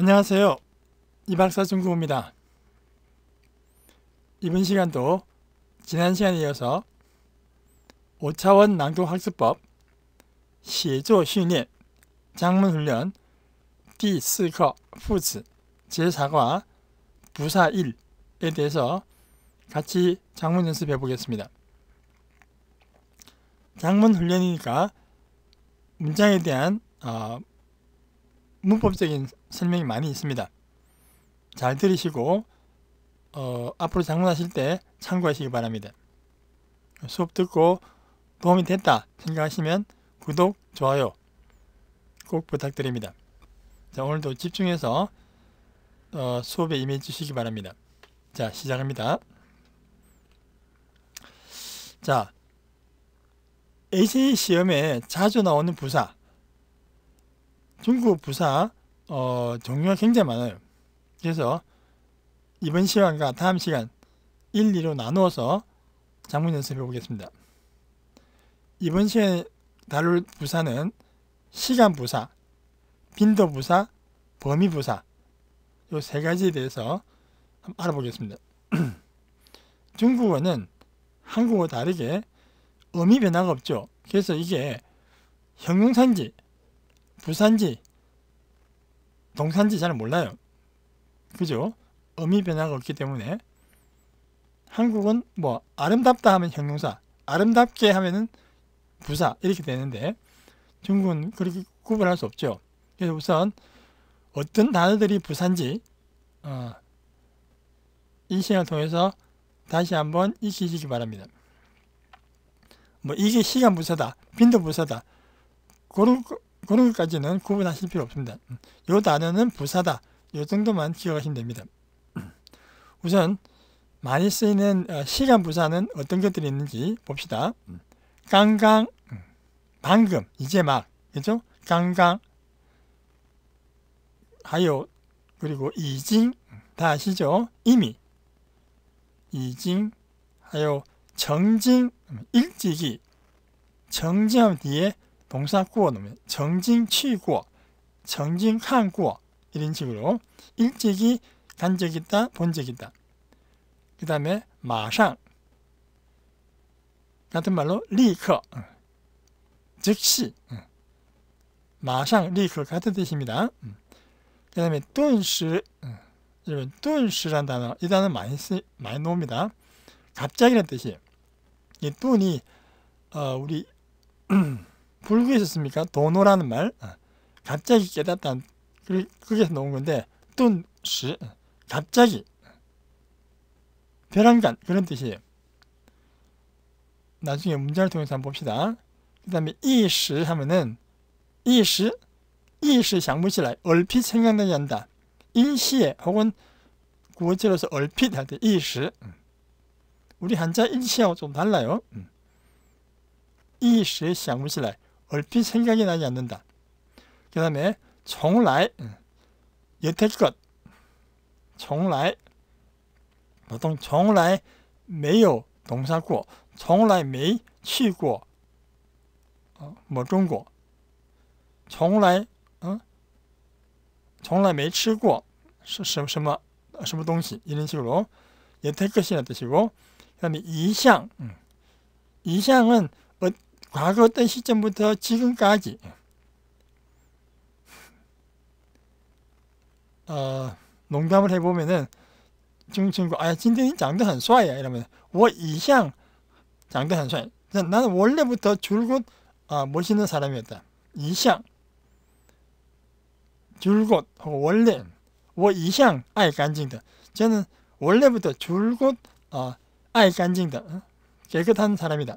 안녕하세요. 이박사 중구입니다. 이번 시간도 지난 시간에 이어서 5차원 낭독학습법 시조训练 장문훈련 디4课 푸즈 제4과 부사 1에 대해서 같이 장문 연습해 보겠습니다. 장문 훈련이니까 문장에 대한 어, 문법적인 설명이 많이 있습니다. 잘 들으시고 어, 앞으로 장문하실 때 참고하시기 바랍니다. 수업 듣고 도움이 됐다 생각하시면 구독, 좋아요 꼭 부탁드립니다. 자, 오늘도 집중해서 어, 수업에 임해 주시기 바랍니다. 자, 시작합니다. 자, AJ 시험에 자주 나오는 부사 중국 부사 어, 종류가 굉장히 많아요. 그래서 이번 시간과 다음 시간 1, 2로 나누어서 장문 연습해 보겠습니다. 이번 시간에 다룰 부사는 시간 부사, 빈도 부사, 범위 부사 이 세 가지에 대해서 알아보겠습니다. 중국어는 한국어 다르게 의미 변화가 없죠. 그래서 이게 형용사인지 부산지, 동산지 잘 몰라요. 그죠? 의미 변화가 없기 때문에 한국은 뭐 아름답다 하면 형용사, 아름답게 하면은 부사 이렇게 되는데 중국은 그렇게 구분할 수 없죠. 그래서 우선 어떤 단어들이 부산지 어, 이 시간을 통해서 다시 한번 익히시기 바랍니다. 뭐 이게 시간 부사다, 빈도 부사다 그런 그런 것까지는 구분하실 필요 없습니다. 음, 요 단어는 부사다. 요 정도만 기억하시면 됩니다. 음, 우선 많이 쓰이는 어, 시간 부사는 어떤 것들이 있는지 봅시다. 음, 깡강, 방금, 이제 막, 그죠? 깡강, 하요, 그리고 이징, 다 아시죠? 이미, 이징, 하요, 정징, 일찍이, 정지함 뒤에 봉사 구어 넣으면 정진취 구어, 정진한 구어 이런 식으로 일찍이 간적 있다, 본적 있다. 그 다음에 마상 같은 말로 리커 즉시 마상 리커 같은 뜻입니다. 그 다음에 顿时 여러분 顿时란 단어 이 단어 많이 쓰, 많이 놓옵니다 갑자기란 뜻이이 뚠이 어, 우리 불구 있었습니까? 도노라는 말 어. 갑자기 깨닫다 그게 나온 건데 뜬시 어. 갑자기 벼랑간 그런 뜻이에요. 나중에 문장을 통해서 한번 봅시다. 그 다음에 이시 하면은 이시 이시 장무시라 얼핏 생각나게 한다. 일시에 혹은 구어체로서 얼핏 할 때 이시 음. 우리 한자 일시하고 좀 달라요. 음. 이시 장무시라 얼핏 생각이 나지 않는다. 그 다음에 정라이 예, 여태껏 정라이 보통 정라이 매요 동사고 정라이 매이 치고 어, 뭐 중고 정라이 어? 从来没吃过是什么什么什么东西 이런 식으로 여태껏이라는 뜻이고 그 다음에 이상 음. 이상은 어, 과거 어떤 시점부터 지금까지 어, 농담을 해보면은 지금 친구 아 진짜 장도 한 수아야 이러면 워 이상 장도 한 수아 나는 원래부터 줄곧 아, 멋있는 사람이었다 이상 줄곧 원래 워 이상 아예 간증다 저는 원래부터 줄곧 어, 아예 간증다 어, 깨끗한 사람이다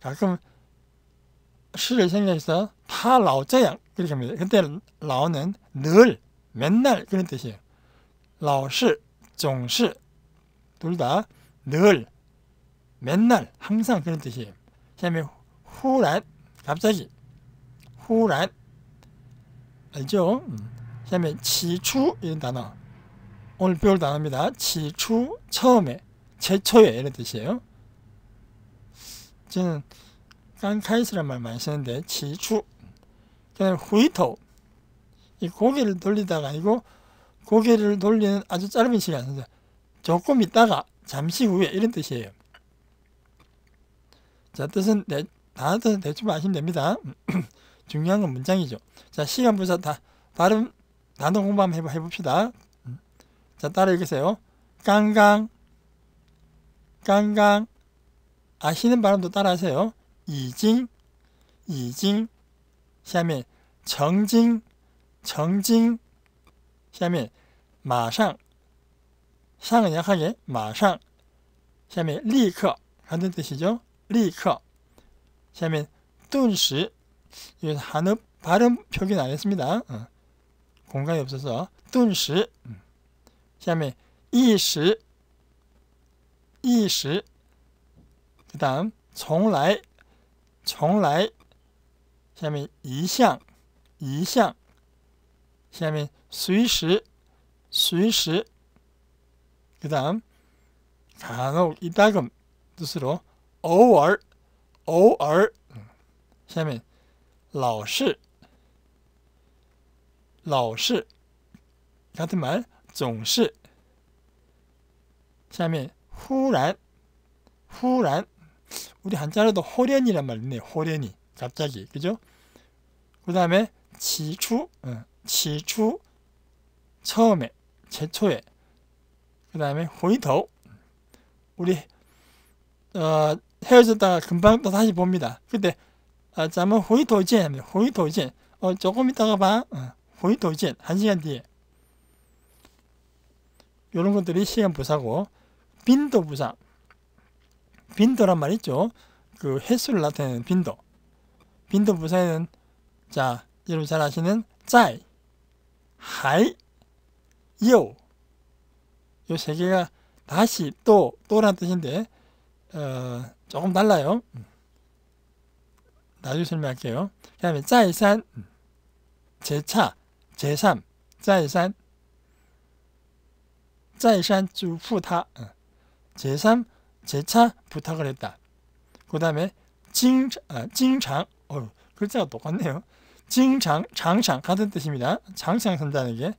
가끔 시를 생각해서다 라오짜양 그렇게 합니다. 근데 라오는 늘, 맨날 그런 뜻이에요. 라오시, 종시 둘 다 늘, 맨날, 항상 그런 뜻이에요. 다음에 후란, 갑자기 후란 알죠? 다음에 지추 이런 단어 오늘 배울 단어입니다. 지추 처음에, 최초에 이런 뜻이에요. 저는 깐카이스란 말 많이 쓰는데 치추 후이토 고개를 돌리다가 아니고 개를 돌리는 아주 짧은 시간 그래서 조금 있다가 잠시 후에 이런 뜻이에요. 자 뜻은 내, 단 뜻은 대충 아시면 됩니다. 중요한 건 문장이죠. 자 시간 부사 다, 다른 단어 공부 한번 해보, 해봅시다. 음. 자 따라 읽으세요. 깡강 깡강 아시는 발음도 따라하세요. 이징, 이징, 下面 정징, 정징, 下面 마상, 상은 약하게 마상, 下面 리커, 같은 뜻이죠. 리커, 下面顿时, 이건 한읍 발음 표기는 안 했습니다. 어. 공간이 없어서 顿时,下面一时,一时给 damn 来，从来。下面一项，一项。下面随时，随时。给 damn 偶尔一打更，意思偶尔，偶尔。下面老是，老是。他么，总是。下面忽然，忽然。 우리 한자로도 호련이란 말 있네요. 호련이. 갑자기. 그죠? 그 다음에 지추, 어, 지추, 처음에, 최초에. 그 다음에 호이더. 우리 어, 헤어졌다가 금방 또 다시 봅니다. 그때 아, 잠은 호이도젠, 호이도젠. 어, 조금 있다가 봐. 어, 호이도젠. 한 시간 뒤에. 이런 것들이 시간 부사고 빈도 부사. 빈도란 말 있죠. 그 횟수를 나타내는 빈도. 빈도 부사에는 자 여러분 잘 아시는 짜 하이, 요. 요 세 개가 다시 또 또란 뜻인데 어, 조금 달라요. 음. 나중에 설명할게요. 그 다음에 짜이산, 제차, 제삼, 짜이산, 짜이산 주후타, 어. 제삼 재차 부탁을 했다. 그 다음에 징, 아, 징장, 어, 글자가 똑같네요. 징장, 장상 같은 뜻입니다. 장상 선단에게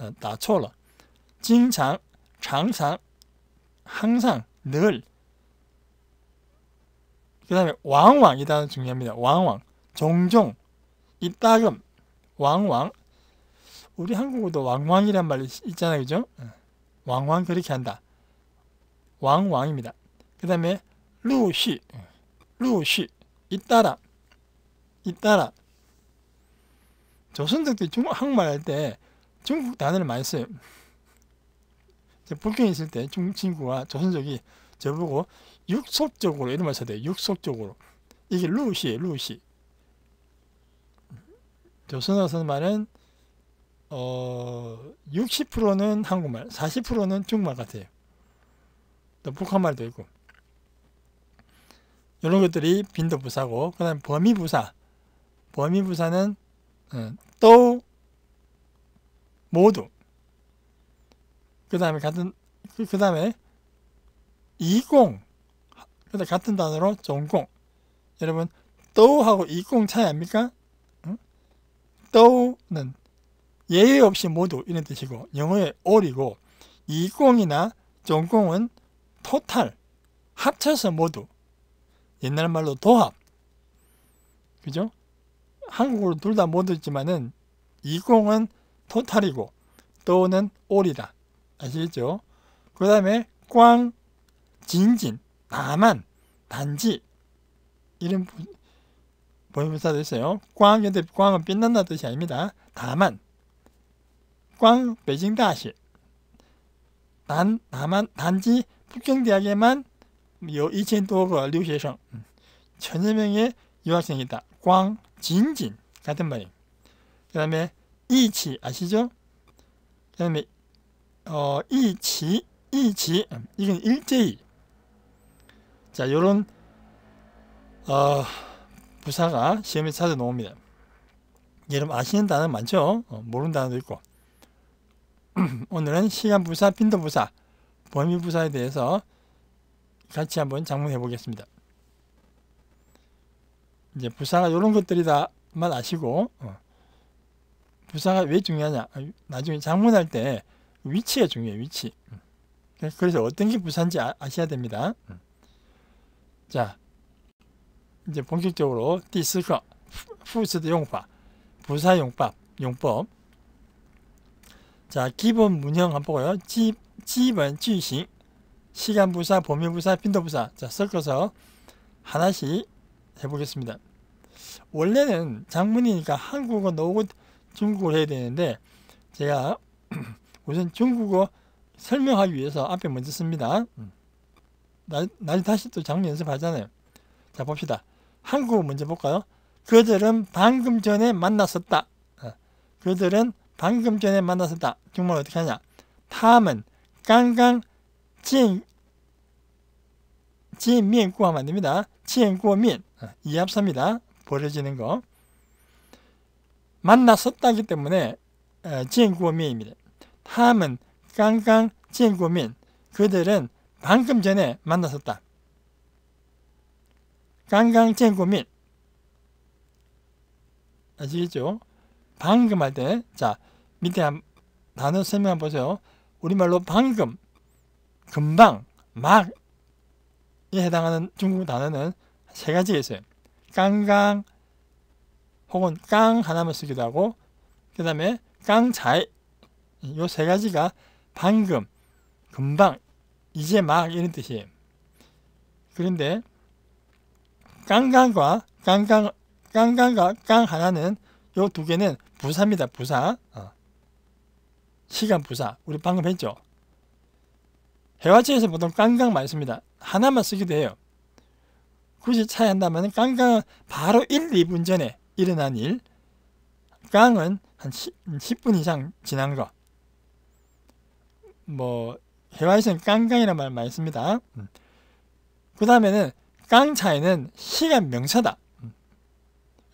어, 다초러 징장, 장상, 항상, 늘. 그 다음에 왕왕 이 단어 중요합니다. 왕왕, 종종, 이따금, 왕왕. 우리 한국어도 왕왕이란 말이 있잖아요. 그죠? 어, 왕왕 그렇게 한다. 왕왕입니다. 그 다음에 루시 루시 잇따라 잇따라 조선족들이 중국 한국말 할 때 중국 단어를 많이 써요. 북경에 있을 때 중국 친구와 조선족이 저보고 육속적으로 이런 말써야돼요 육속적으로 이게 루시 요 루시 조선어 쓰는 말은 어 60%는 한국말, 40%는 중국말 같아요. 또 북한말도 있고. 이런 것들이 빈도부사고 그 다음 범위부사 범위부사는 어, 또 모두 그 다음에 같은 그 다음에 이공 그다 같은 단어로 종공 여러분 또하고 이공 차이 압니까? 또는 예외 없이 모두 이런 뜻이고 영어의 올이고 이공이나 종공은 토탈 합쳐서 모두 옛날 말로 도합. 그죠? 한국어로 둘 다 못 듣지만은 20은 토탈이고 또는 올이다. 아시겠죠? 그 다음에 꽝, 진진, 다만, 단지 이런 보임사도 뭐 있어요. 꽝, 근데 꽝은 빛난다 뜻이 아닙니다. 다만, 꽝, 베징다시 단, 다만, 단지 북경대학에만 有一千多个留学生, 천여 명의 유학생이 있다. 광, 진, 진 같은 말이에요. 그 다음에 이치 아시죠? 그 다음에 어, 이치, 이치 음, 이건 일제히 자, 요런 어, 부사가 시험에 찾아 나옵니다. 여러분 아시는 단어 많죠? 어, 모르는 단어도 있고 오늘은 시간 부사, 빈도 부사, 범위 부사에 대해서 같이 한번 장문해 보겠습니다. 이제 부사가 이런 것들이 다만 아시고 어. 부사가 왜 중요하냐 나중에 장문할 때 위치가 중요해 위치 음. 그래서 어떤 게부사지 아, 셔야 됩니다. 음. 자 이제 본격적으로 디스크 후스드 용법 부사 용법 용법 자 기본 문형 한번 보고요. 지, 기본句型 시간부사, 범위부사, 빈도부사 자 섞어서 하나씩 해보겠습니다. 원래는 장문이니까 한국어 나오고 중국어 해야 되는데 제가 우선 중국어 설명하기 위해서 앞에 먼저 씁니다. 나중 다시 또 장문 연습하잖아요. 자 봅시다. 한국어 먼저 볼까요? 그들은 방금 전에 만났었다. 어, 그들은 방금 전에 만났었다. 정말 어떻게 하냐? 탐은 깡깡 진, 찐민구 하면 안됩니다. 진, 구민이 어, 합사입니다. 버려지는 거. 만나섰다기 때문에 어, 진구민입니다다음은 깡깡 진구민 그들은 방금 전에 만나섰다 깡깡 진구민 아시겠죠? 방금 할 때, 자, 밑에 한, 단어 설명 한번 보세요. 우리말로 방금, 금방, 막에 해당하는 중국 단어는 세 가지가 있어요. 깡강 혹은 깡 하나만 쓰기도 하고 그 다음에 깡자요세 가지가 방금, 금방, 이제 막 이런 뜻이에요. 그런데 깡깡과 깡깡 깡깡과 깡 하나는 요 두 개는 부사입니다. 부사. 어. 시간 부사. 우리 방금 했죠. 해화제에서 보통 깡깡 많이 씁니다. 하나만 쓰기도 해요. 굳이 차이 한다면 깡깡은 바로 1, 2분 전에 일어난 일, 깡은 한 10, 분 이상 지난 거. 뭐 해화에서는 깡깡이란말 많이 씁니다. 음. 그 다음에는 깡 차이는 시간 명사다 음.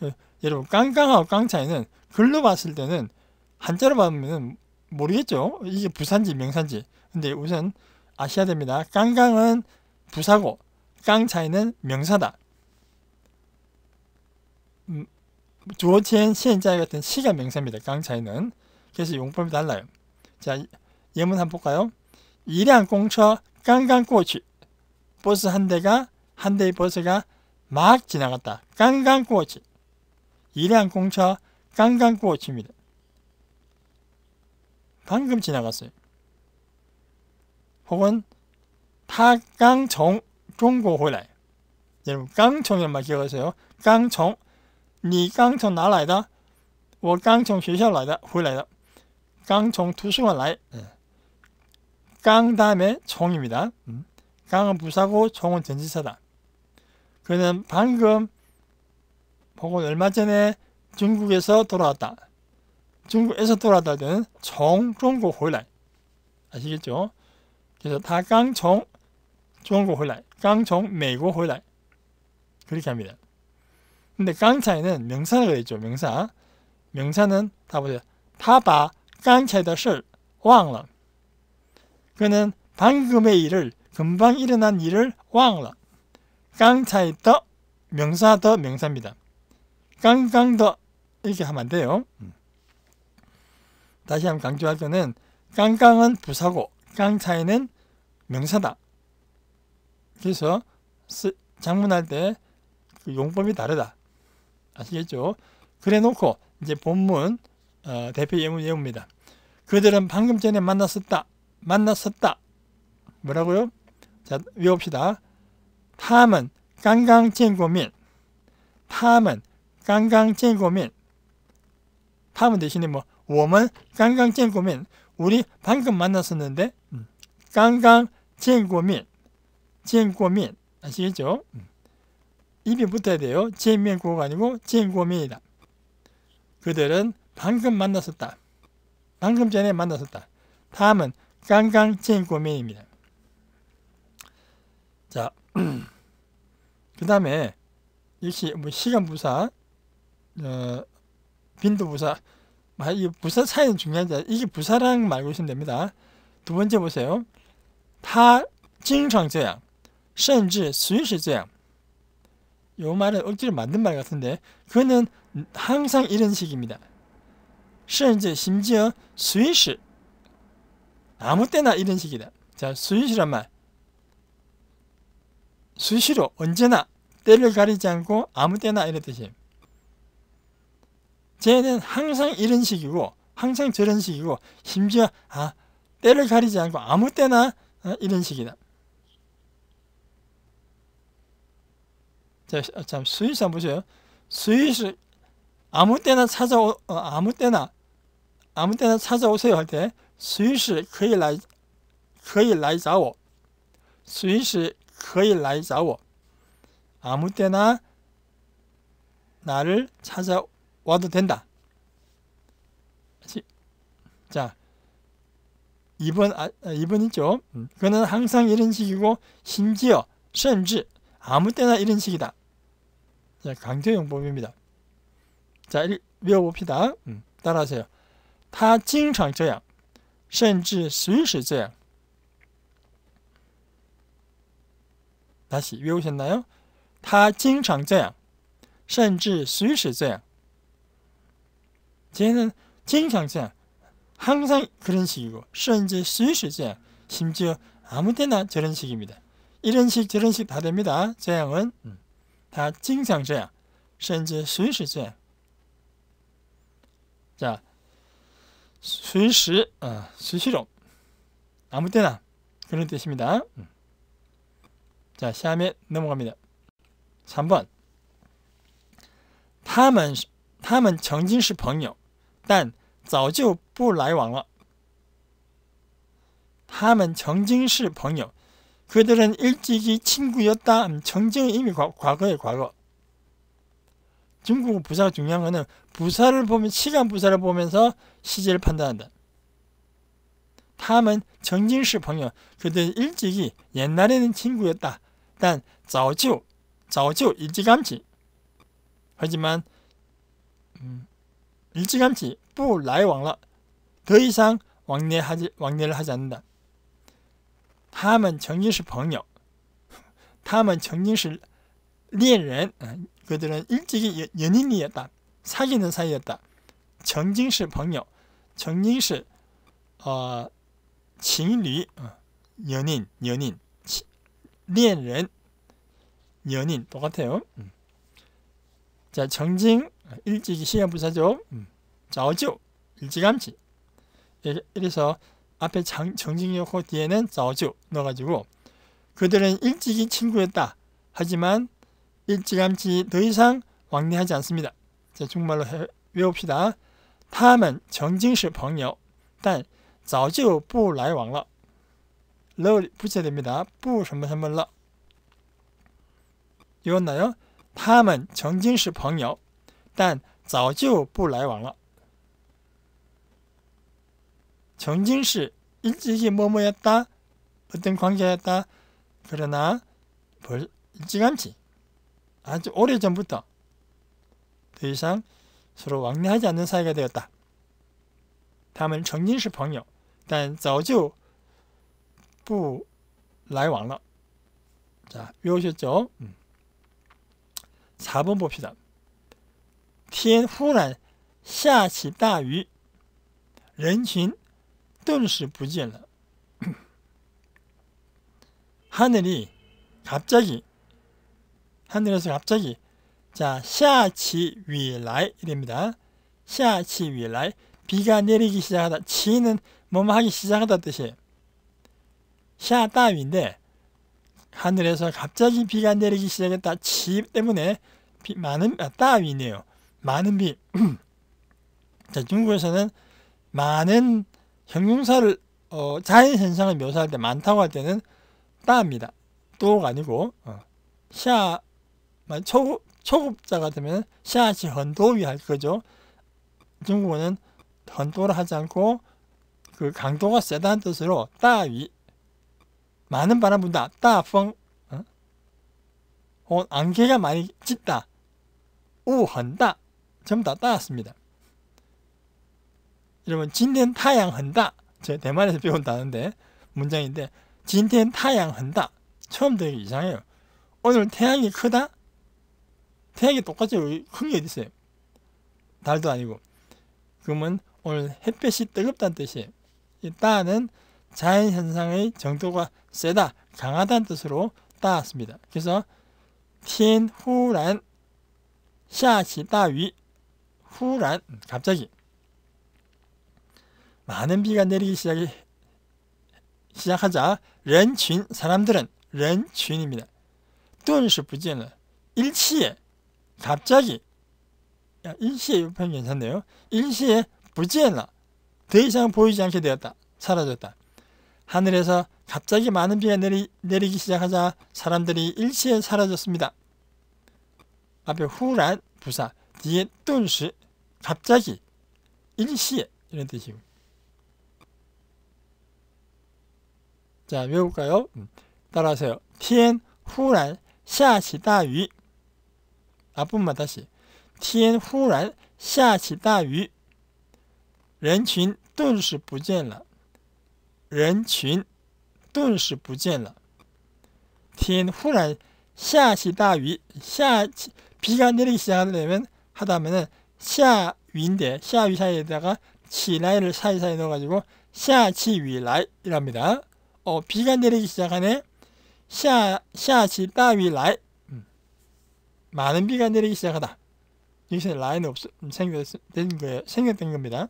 예, 여러분 깡깡하고 깡 차이는 글로 봤을 때는 한자로 보면 모르겠죠. 이게 부산지 명산지. 근데 우선 아셔야 됩니다. 깡깡은 부사고 깡차이는 명사다. 음, 주어체인 시행자에 같은 시가 명사입니다. 깡차이는. 그래서 용법이 달라요. 자 예문 한번 볼까요? 이량 공처 깡깡꼬치 버스 한 대가 한 대의 버스가 막 지나갔다. 깡깡꼬치 이량 공처 깡깡꼬치입니다. 방금 지나갔어요. 혹은他刚从中国回来。 여러분 깡총이란 말 기억하세요. 깡来的 我깡총 学校来的,回来的. 깡총 도서관 来.깡 다음에 총입니다. 깡은 음. 부사고 총은 전지사다. 그는 방금 혹은 얼마 전에 중국에서 돌아왔다. 중국에서 돌아왔다는 총 중국 回来. 아시겠죠? 그래서 다刚 从 중국 回来,刚从 미국 回来 그렇게 합니다. 근데 깡차이는 명사라고 있죠 명사. 명사는 다 보세요. 타바 깡차的事 왕라. 그는 방금의 일을 금방 일어난 일을 왕라. 깡차的 명사的 명사입니다. 깡깡的 이렇게 하면 안 돼요. 음. 다시 한번 강조할 거는 깡깡은 부사고 깡차이는 명사다. 그래서 장문할 때 그 용법이 다르다. 아시겠죠? 그래 놓고 이제 본문 어, 대표 예문 예문입니다. 그들은 방금 전에 만났었다. 만났었다. 뭐라고요? 자, 외웁시다. 탐은 깡깡쟁고민. 탐은 깡깡쟁고민. 탐은 대신에 뭐, 我们刚刚见过面. 우리 방금 만났었는데, 음, 깡깡 제국민, 제국민 아시겠죠? 음. 입이 붙어야 돼요. 제민국 아니고 제국민이다. 그들은 방금 만났었다. 방금 전에 만났었다. 다음은 깡깡 제국민입니다. 자, 그 다음에 역시 뭐 시간 부사, 어, 빈도 부사, 아, 이 부사 차이는 중요하지 이게 부사랑 말고 있으면 됩니다. 두 번째 보세요. 他经常这样，甚至随时这样。요 말은 억지로 만든 말 같은데 그는 항상 이런 식입니다. 심지 심지어 스위시 아무 때나 이런 식이다. 자, 스위시란 말. 수시로 언제나 때를 가리지 않고 아무 때나 이런 뜻이 쟤는 항상 이런 식이고 항상 저런 식이고 심지어 아 때를 가리지 않고 아무 때나 어? 이런 식이다. 자, 아, 참 스위스 한번 보세요. 스위스 아무 때나 찾아 어, 어, 아무 때나 아무 때나 찾아오세요 할때 스위스 거의 라이 거의 라이 자오. 스위스 거의 라이 자오. 아무 때나 나를 찾아와도 된다. 자, 이번 아, 2번이죠. 아, 그는 음, 항상 이런 식이고 심지어, 심지 아무 때나 이런 식이다. 자, 강제용법입니다. 자, 외워봅시다. 음, 따라하세요. 他经常这样,甚至随时这样. 다시 외우셨나요? 他经常这样,甚至随时这样. 쟤는 经常这样, 항상 그런 식이고 현재 시시제 심지어 아무 때나 저런 식입니다. 이런 식 저런 식 다 됩니다. 재앙은 음. 다 증상 재앙 현재 시시제 자 수시 아 어, 수시로 아무 때나 그런 뜻입니다. 음. 자, 다음에 넘어갑니다. 3번. 他们他们曾经是朋友但早就 不来往了。他们曾经是朋友。그들은 일찍이 친구였다. 정정 이미 과거의 과거. 중국 부사가 중요한 거는 부사를 보면 시간 부사를 보면서 시제를 판단한다. 다음은 정진朋友 그들 일찍이 옛날에는 친구였다. 단 자오지오, 일찌감치. 하지만 음, 일찌감치 不来往了더 이상 왕래하지, 왕래를 하지 않는다. 他们曾经是朋友,他们曾经是恋人, 어, 그들은 일찍이 연인이었다. 사귀는 사이였다. 정징是 朋友, 정징是 어, 情侣, 어, 연인, 연인, 恋人, 연인 똑같아요. 음. 자, 정징 어, 일찍이 시간 부사죠. 음. 자오죠 일찌감치. 이래서 앞에 정직이었고 뒤에는 저주 넣어가지고 그들은 일찍이 친구였다. 하지만 일찌감치 더 이상 왕래하지 않습니다. 자, 중말로 외웁시다. 他们曾经是朋友但早就不来往了를 붙여야 됩니다. 부什么 什么了 이었나요? 他们曾经是朋友但早就不来往了 정진시 일찍이 뭐뭐였다 어떤 관계였다 그러나 벌 일찌감치 아주 오래전부터 더 이상 서로 왕래하지 않는 사이가 되었다. 他们 정진시 朋友但早就不来往了. 자, 외우셨죠? 4번 음. 봅시다. 天忽然下起大雨人群 顿时不见了。하늘이갑자기하늘에서갑자기자 샤치 위라이 이됩니다. 샤치 위라 비가 내리기 시작하다. 치는 뭐뭐 하기 시작하다 뜻이에요. 샤 따위인데 하늘에서 갑자기 비가 내리기 시작했다. 치 때문에 비, 많은 아, 따위네요. 많은 비. 자 중국에서는 많은 형용사를 어, 자연 현상을 묘사할 때 많다고 할 때는 따입니다. 또가 아니고 어. 샤 만, 초급 초급자가 되면 샤시 헌도위 할 거죠. 중국어는 헌도를 하지 않고 그 강도가 세다는 뜻으로 따위 많은 바람 분다 따펑 어? 혹 안개가 많이 짙다 우헌다 전부 다 따왔습니다. 여러분 진텐 타양한다. 제 대만에서 배운 다는데 문장인데 진텐 타양한다. 처음 되게 이상해요. 오늘 태양이 크다? 태양이 똑같이 큰게 어디 있어요? 달도 아니고. 그러면 오늘 햇볕이 뜨겁다는 뜻이에요. 이 따는 자연 현상의 정도가 세다, 강하다는 뜻으로 따왔습니다. 그래서 틴 후란 샤시 따위 후란 갑자기 많은 비가 내리기 시작이, 시작하자 렌쥔 사람들은 렌쥔입니다. 뚜언슈지는 일시에 갑자기 야, 일시에 이표 괜찮네요. 일시에 부지에나 더 이상 보이지 않게 되었다. 사라졌다. 하늘에서 갑자기 많은 비가 내리, 내리기 시작하자 사람들이 일시에 사라졌습니다. 앞에 후란 부사 뒤에 뜬시 갑자기 일시에 이런 뜻이고 자, 외울까요? 음, 따라하세요. 天 후란 下起大雨 앞부분만 다시 天 후란 下起大雨人群顿时不见了人群顿时不见了天 후란 下起大雨下起 비가 내리기 시작하려면 하다면은 下위인데 下위 사이에다가 起来를 사이사이 넣어가지고 下起雨来이랍니다. 어, 비가 내리기 시작하네. 샤, 샤시 따위 라이. 음. 많은 비가 내리기 시작하다. 여기서 라인은 없, 음, 생겼된 거예요. 생겼던 겁니다.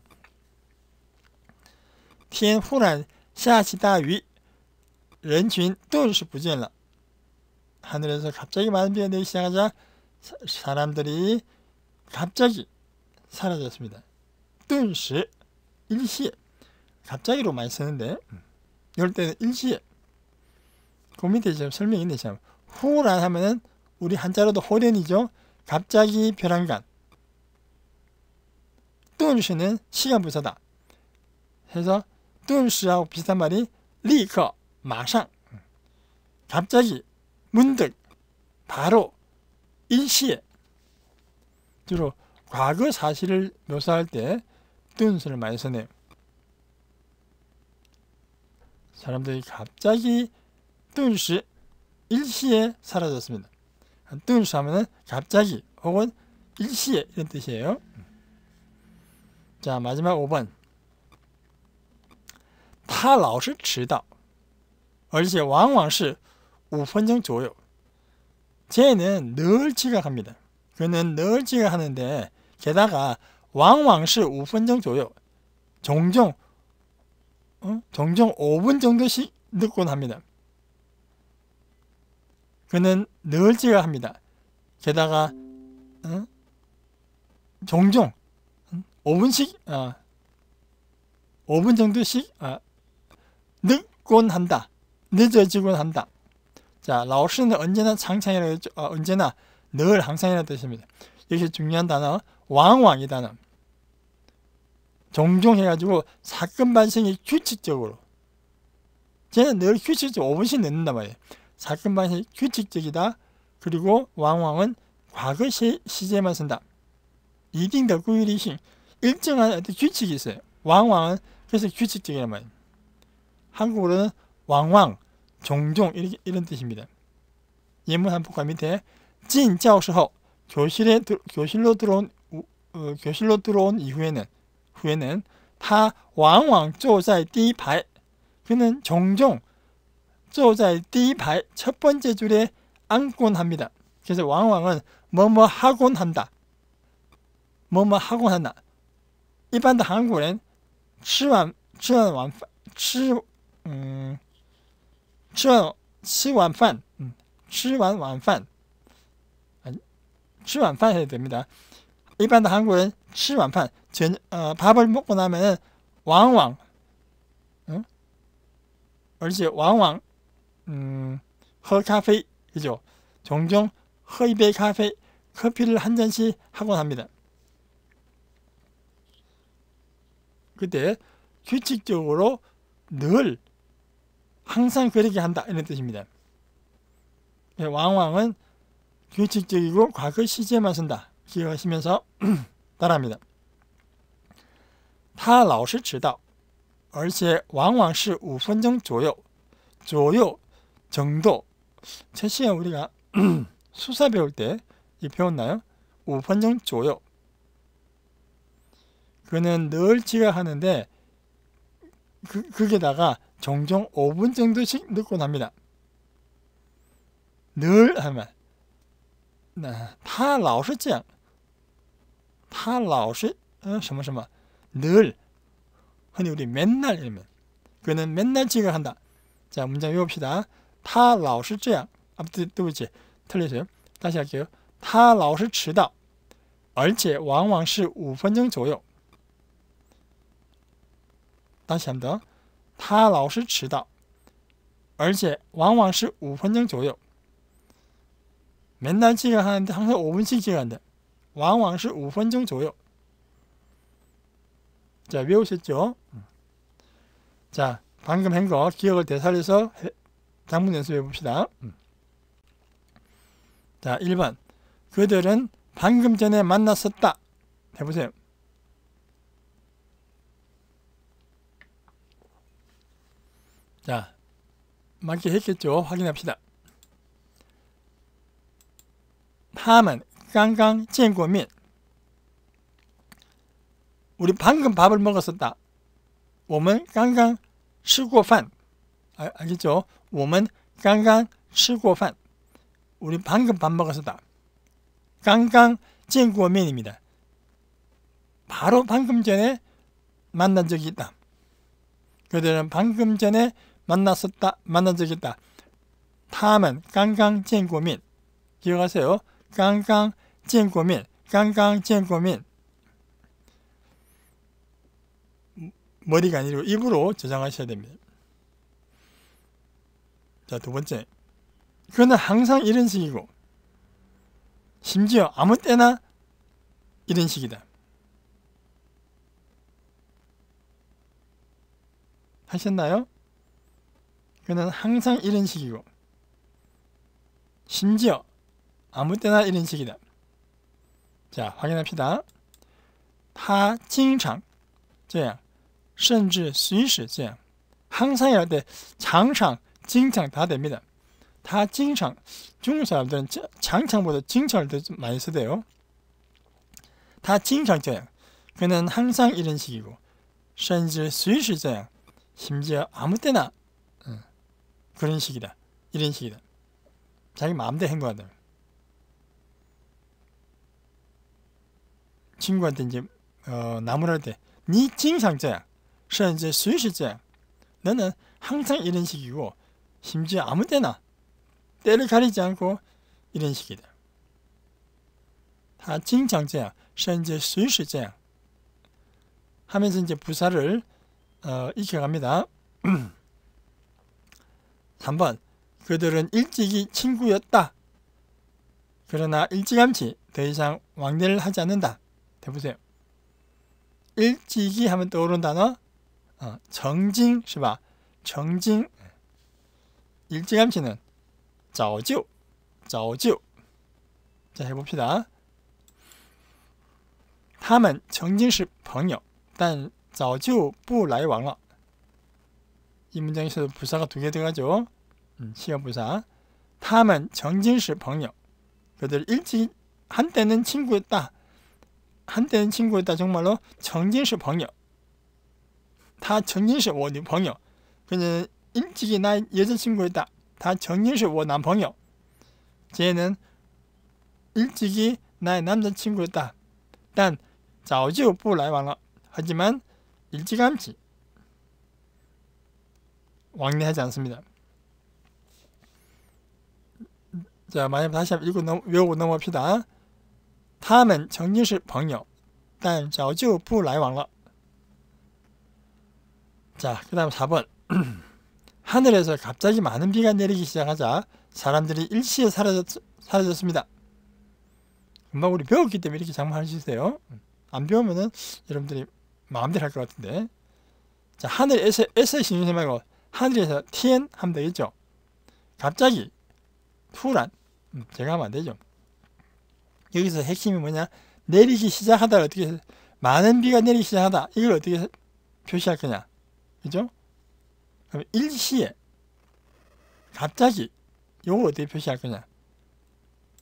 天忽然下起大雨，人群顿时不见了。 하늘에서 갑자기 많은 비가 내리기 시작하자 사, 람들이 갑자기 사라졌습니다. 뜬시 일시 갑자기로 많이 쓰는데 음. 이럴 때는 일시에 고민되지 그 설명이 있네 참 후란 하면은 우리 한자로도 호련이죠 갑자기 벼랑간 뜬시는 시간 부사다 해서 뜬시하고 비슷한 말이 리커 마상 갑자기 문득 바로 일시에 주로 과거 사실을 묘사할 때 뜬수를 많이 쓰네요. 사람들이 갑자기 뜬시 일시에 사라졌습니다. 뜬시 하면은 갑자기 혹은 일시에 이런 뜻이에요. 자 마지막 5번 他老是迟到而且往往是5分钟左右 쟤는 늘 지각합니다. 그는 늘 지각하는데 게다가 왕왕시 5분정 조요. 종종 종종 5분 정도씩 늦곤 합니다. 그는 늘 지가 합니다. 게다가 응? 종종 5분씩 어, 5분 아, 정도씩 어, 아, 늦곤 한다. 늦어지곤 한다. 자, 라오스는 언제나 창창이라고 했죠. 어, 언제나 늘 항상이라는 뜻입니다. 이렇 중요한 단어 왕왕이 단어. 종종 해가지고 사건 발생이 규칙적으로 제가 늘 규칙적으로 5분씩 넣는단 말이에요. 사건 발생이 규칙적이다. 그리고 왕왕은 과거 시, 제만 쓴다. 이딩 덕구일이신 일정한 어떤 규칙이 있어요. 왕왕은 그래서 규칙적이란 말이에요. 한국어로는 왕왕, 종종 이렇게, 이런 뜻입니다. 예문 한복과 밑에 진짜오시호 교실에 교실로 들어온 어, 교실로 들어온 이후에는 후에는 타 왕왕 쪼자의 띠발 그는 종종 쪼자의 띠발 첫 번째 줄에 앉곤 합니다. 그래서 왕왕은 뭐뭐 하곤 한다. 뭐뭐 하곤 한다. 一般的韩国人吃完吃完 완饭 吃 음, 吃完吃完饭 음, 吃完 완饭 吃完饭 해도 됩니다. 일반 다 한국은 吃完饭 제, 어, 밥을 먹고 나면 왕왕 응? 얼 왕왕 음, 허카페이죠. 종종 허이베 카페 커피를 한 잔씩 하곤 합니다. 그때 규칙적으로 늘 항상 그렇게 한다 이런 뜻입니다. 예, 왕왕은 규칙적이고 과거 시제만 쓴다 기억하시면서 따라합니다. 他老是迟到，而且往往是五分钟左右左右정도. 제시 우리가 수사 배울 때이 배웠나요? 5분정左요 그는 늘 지각하는데 그, 거기다가 종종 5분 정도씩 늦곤 합니다. 늘 하면 나他老是这样他老是什么什么 어, 늘 흔히 우리 맨날 이러면 그는 맨날 지각한다. 자 문장 외웁시다. 타 라오시 这样. 앞뒤 또이지 틀리세요. 다시 할게요. 타 라오시 迟到. 而且往往是5分钟左右. 다시 한번. 타 라오시 迟到. 而且往往是5分钟左右. 맨날 지각하는데 항상 5분씩 지각한다. 往往是5分钟左右. 자, 외우셨죠? 자, 방금 한 거 기억을 되살려서 장문 연습해 봅시다. 자, 1번. 그들은 방금 전에 만났었다. 해보세요. 자, 맞게 했겠죠? 확인합시다. 함은 깡깡 찐고민 우리 방금 밥을 먹었었다. 我们刚刚吃过饭. 아, 알겠죠? 我们刚刚吃过饭. 우리 방금 밥 먹었었다. 깡깡 찐구어입니다 바로 방금 전에 만난 적이 있다. 그들은 방금 전에 만났었다. 만난 적이 있다. 다음은 깡깡 찐구민 기억하세요. 깡깡 찐구민 깡깡 찐구민 머리가 아니고 입으로 저장하셔야 됩니다. 자, 두 번째. 그는 항상 이런 식이고, 심지어 아무 때나 이런 식이다. 하셨나요? 그는 항상 이런 식이고, 심지어 아무 때나 이런 식이다. 자, 확인합시다. 타 칭창. 这样 甚至许使这样항상要랄常常经常다 됩니다. 다经常中国 사람들은 장常보다经常을더 많이 쓰대요. 他 징창 저양. 그는 항상 이런 식이고,甚至 수시 저양. 심지어 아무 때나 응. 그런 식이다. 이런 식이다. 자기 마음대 행동한다. 친구한테 이제 어, 나무랄 때, 니 징상 저양. 甚至 수시제 나는 항상 이런 식이고 심지어 아무 때나 때를 가리지 않고 이런 식이다. 他经常这样甚至 수시제 하면서 이제 부사를 어, 익혀갑니다. 3번 그들은 일찍이 친구였다. 그러나 일찌감치 더 이상 왕래를 하지 않는다. 대보세요. 일찍이 하면 떠오른 단어 啊，曾经是吧？曾经，일찌감치는早就，早就。再해봅시 다。 他们曾经是朋友，但早就不来往了。이 문장에서 부사가 두개 들어가죠. 음, 시어 부사. 다음은 정진朋友 그들 일찍 한때는 친구였다. 한때는 친구였다. 정말로 정진시朋友. 다 정연씨 워女朋友 그는 일찍이 나 여자친구 있다. 다 정연씨 워朋友 쟤는 일찍이 나의 남자친구 있다. 난 자오지오 하지만 일찌감치 왕래하지 않습니다. 자, 만약 다시 한번 읽고 넘, 외우고 넘어갑시다. 他们曾经是朋友，但早就不来往了。 자, 그 다음 4번. 하늘에서 갑자기 많은 비가 내리기 시작하자 사람들이 일시에 사라졌, 사라졌습니다. 금방 우리 배웠기 때문에 이렇게 장만할 수있요안 배우면은 여러분들이 마음대로 할 것 같은데. 자, 하늘에서, 에서 신용 말고 하늘에서 TN 하면 되겠죠. 갑자기, 푸란, 음, 제가 하면 안 되죠. 여기서 핵심이 뭐냐? 내리기 시작하다 어떻게, 많은 비가 내리기 시작하다. 이걸 어떻게 표시할 거냐? 그죠? 일시에 갑자기 요거 어떻게 표시할 거냐?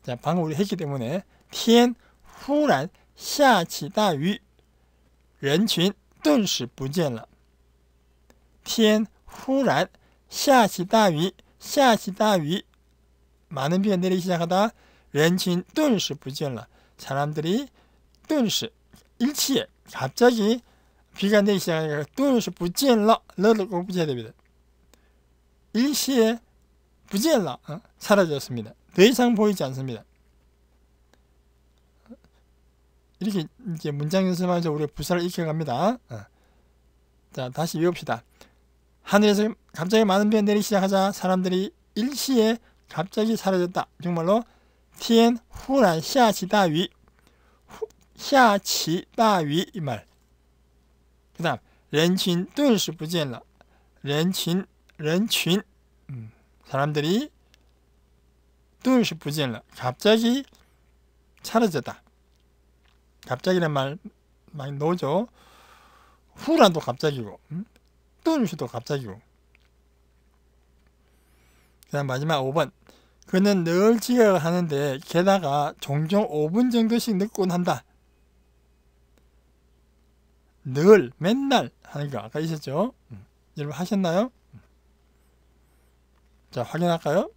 자, 방금 우리 했기 때문에 티 후란 샤치다 위 렌춘顿时 부젠라. 티 후란 샤치다 위 샤치다 위 많은 비가 내리기 시작하다 렌춘顿时 부젠라. 사람들이 顿时일치에 갑자기 귀가 되기 시작하니까 뚜루시 부지엘라 너를 꼭 붙여야 됩니다. 일시에 부지라 어? 사라졌습니다. 더 이상 보이지 않습니다. 이렇게 이제 문장 연습하면서 우리가 부사를 익혀갑니다. 어. 자 다시 외웁시다. 하늘에서 갑자기 많은 비가 내리기 시작하자 사람들이 일시에 갑자기 사라졌다. 정말로 티엔 후란 시치다위 시아치다위 이 말. 그 다음 렌친 뜬시 부지엔라 렌친 렌친 음, 사람들이 뜬시 부지엔 갑자기 사라졌다 갑자기란 말 많이 넣어줘 후란도 갑자기고 뜬시도 음? 갑자기고 그 다음 마지막 5번 그는 늘지각 하는데 게다가 종종 5분 정도씩 늦곤 한다 늘, 맨날 하는 거 아까 있었죠? 음. 여러분 하셨나요? 음. 자, 확인할까요?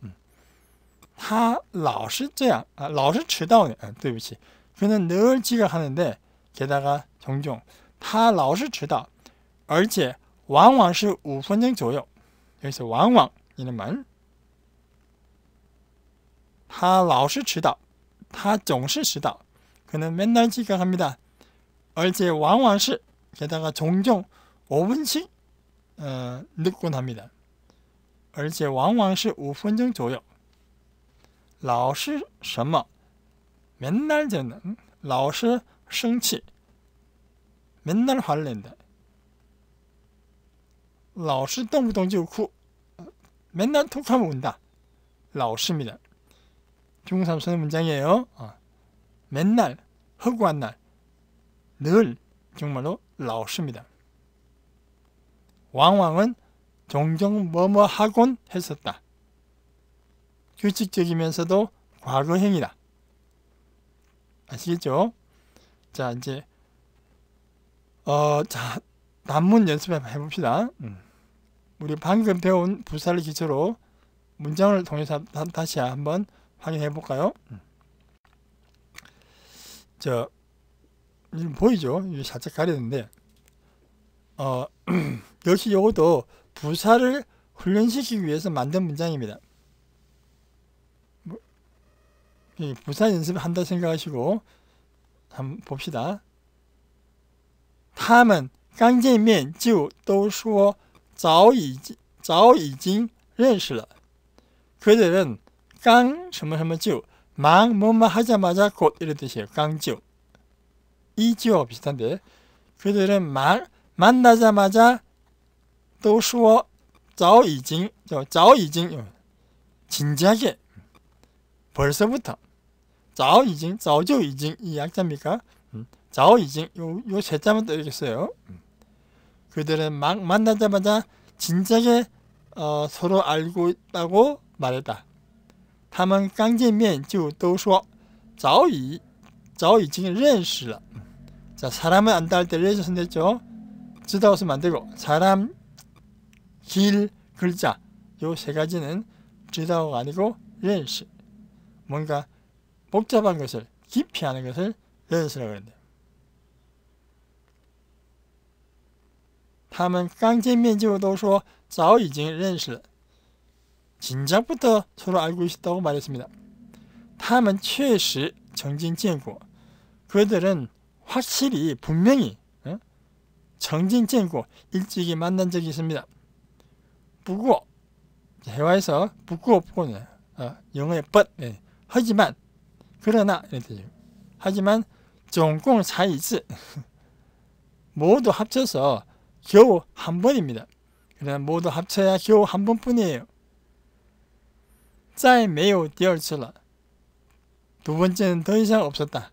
他老是这样, 음. 아, 老是迟到呢.对不起. 아, 네, 그는 늘 지각하는데 게다가 종종 他老是迟到,而且往往是5分钟左右. 여기서 往往 이런 말. 他老是迟到,他总是迟到. 그는 맨날 지각합니다. 而且往往是 게다가 종종 5분씩 어, 늦곤 합니다. 而且往往是5分钟 左右.老是什么? 맨날 저는 老是 성취 맨날 화 낸다. 老是动不动就哭 맨날 톡하면 운다. 老是입니다. 중국 삼선의 문장이에요. 어. 맨날, 허구한 날, 늘 정말로 나옵습니다 왕왕은 종종 뭐뭐 하곤 했었다. 규칙적이면서도 과거행이다. 아시겠죠? 자 이제 어자 단문 연습 해봅시다. 음. 우리 방금 배운 부사를 기초로 문장을 통해서 다시 한번 확인해 볼까요? 음. 저 지금 보이죠? 살짝 가렸는데 어, 역시 이것도 부사를 훈련시키기 위해서 만든 문장입니다. 뭐, 부사 연습한다 생각하시고 한번 봅시다. 他们刚见面就都说早已早已经认识了. 그들은 깡什么什么就막 뭐뭐 하자마자 곧 이런 뜻이에요. 깡就. 이지와 비슷한데 그들은 말 만나자마자 또说 早已经早已经 어, 진지하게 벌써부터 早已经早就已经이 약자입니까? 早已经 요요 세자만 떠야겠어요. 그들은 막 만나자마자 진작에 어, 서로 알고 있다고 말했다. 他们刚见面就都说早已早已经认识了。 자, 사람은 안다 할때 레이저선 됐죠? 지다우스 만들고 사람, 길, 글자 요 세 가지는 지다우가 아니고 렌시 뭔가 복잡한 것을 깊이 하는 것을 렌시라고 그랬 다음은 깡진민지우说早已经认识了 진작부터 서로 알고 있었다고 말했습니다. 다음确实曾经见过 그들은 확실히 분명히 예? 정진쟁이고 일찍이 만난 적이 있습니다. 북어 대화에서 북어 북어는 영어의 but 예. 하지만 그러나 하지만 종공 사이즈 모두 합쳐서 겨우 한 번입니다. 그러나 모두 합쳐야 겨우 한 번뿐이에요. 再没有第二次了。두 번째는 더 이상 없었다.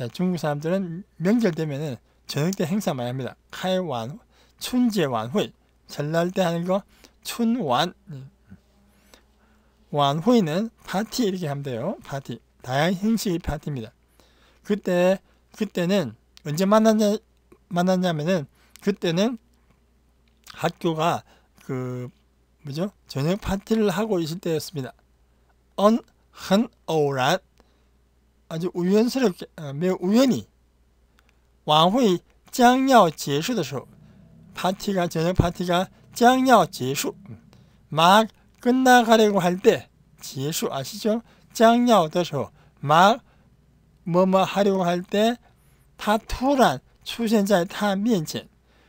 자, 중국 사람들은 명절 되면은 저녁 때 행사 많이 합니다. 카이완, 춘제완회, 전날 때 하는 거 춘완. 예. 완회는 파티 이렇게 하면 돼요. 파티. 다양한 형식의 파티입니다. 그때 그때는 언제 만났냐 만났냐면은 그때는 학교가 그 뭐죠 저녁 파티를 하고 있을 때였습니다. 언, 헌, 오란 아주 우연스럽게 어, 매우 우연히 왕후의 짱야 제的时候 파티가 저녁 파티가 짱야 제수 막 끝나가려고 할때 제수 아시죠? 짱야 的时候막 뭐뭐 하려고 할때다 투란 출신자의 타 면전